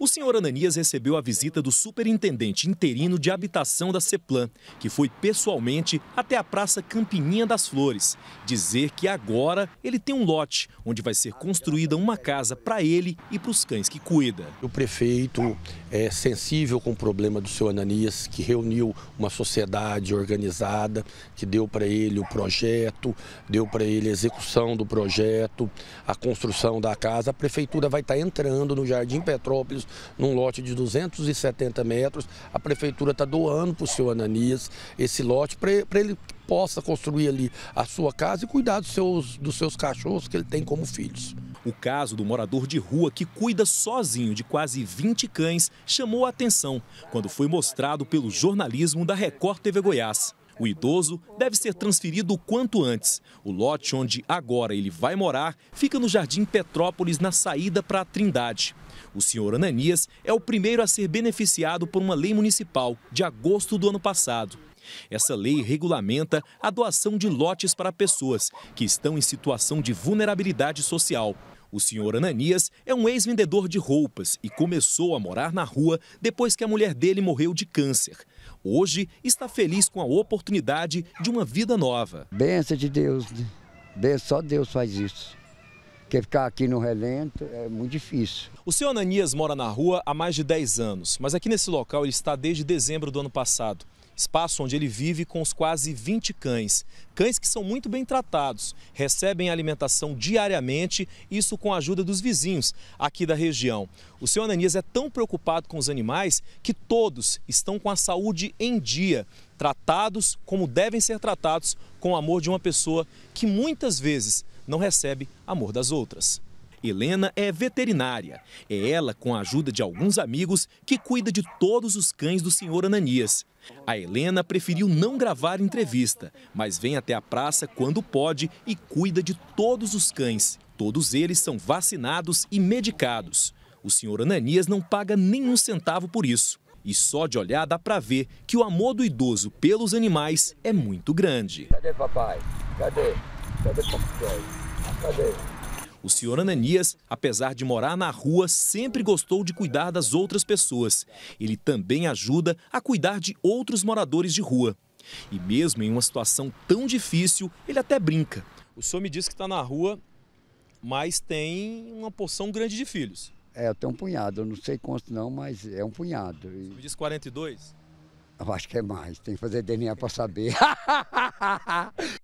O senhor Ananias recebeu a visita do superintendente interino de habitação da CEPLAN, que foi pessoalmente até a Praça Campininha das Flores, dizer que agora ele tem um lote onde vai ser construída uma casa para ele e para os cães que cuida. O prefeito é sensível com o problema do senhor Ananias, que reuniu uma sociedade organizada, que deu para ele o projeto, deu para ele a execução do projeto, a construção da casa. A prefeitura vai estar tá entrando no Jardim Petrópolis num lote de 270 metros. A prefeitura está doando para o senhor Ananias esse lote para ele possa construir ali a sua casa e cuidar dos seus, dos seus cachorros que ele tem como filhos. O caso do morador de rua que cuida sozinho de quase 20 cães chamou a atenção quando foi mostrado pelo jornalismo da Record TV Goiás. O idoso deve ser transferido o quanto antes. O lote onde agora ele vai morar fica no Jardim Petrópolis, na saída para a Trindade. O senhor Ananias é o primeiro a ser beneficiado por uma lei municipal de agosto do ano passado. Essa lei regulamenta a doação de lotes para pessoas que estão em situação de vulnerabilidade social. O senhor Ananias é um ex-vendedor de roupas e começou a morar na rua depois que a mulher dele morreu de câncer. Hoje está feliz com a oportunidade de uma vida nova. Benção de Deus, né? só Deus faz isso. Porque ficar aqui no relento é muito difícil. O senhor Ananias mora na rua há mais de 10 anos, mas aqui nesse local ele está desde dezembro do ano passado espaço onde ele vive com os quase 20 cães. Cães que são muito bem tratados, recebem alimentação diariamente, isso com a ajuda dos vizinhos aqui da região. O senhor Ananias é tão preocupado com os animais que todos estão com a saúde em dia, tratados como devem ser tratados com o amor de uma pessoa que muitas vezes não recebe amor das outras. Helena é veterinária. É ela, com a ajuda de alguns amigos, que cuida de todos os cães do senhor Ananias. A Helena preferiu não gravar entrevista, mas vem até a praça quando pode e cuida de todos os cães. Todos eles são vacinados e medicados. O senhor Ananias não paga nenhum centavo por isso. E só de olhar dá para ver que o amor do idoso pelos animais é muito grande. Cadê papai? Cadê? Cadê papai? Ah, cadê? O senhor Ananias, apesar de morar na rua, sempre gostou de cuidar das outras pessoas. Ele também ajuda a cuidar de outros moradores de rua. E mesmo em uma situação tão difícil, ele até brinca. O senhor me disse que está na rua, mas tem uma porção grande de filhos. É, eu tenho um punhado, eu não sei quanto não, mas é um punhado. senhor me diz 42? Eu acho que é mais, tem que fazer DNA para saber.